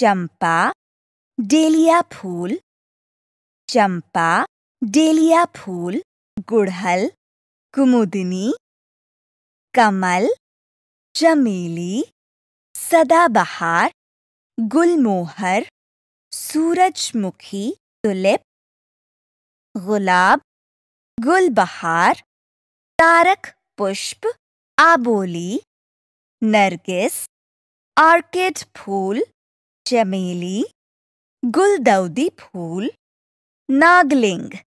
चंपा dahlia फूल चंपा dahlia फूल गुड़हल कुमुदिनी कमल चमेली सदाबहार गुलमोहर सूरजमुखी तुलिप गुलाब गुलबहार तारक पुष्प आबोली नरगिस ऑर्किड फूल चमेली गुलदौदी फूल नागलिंग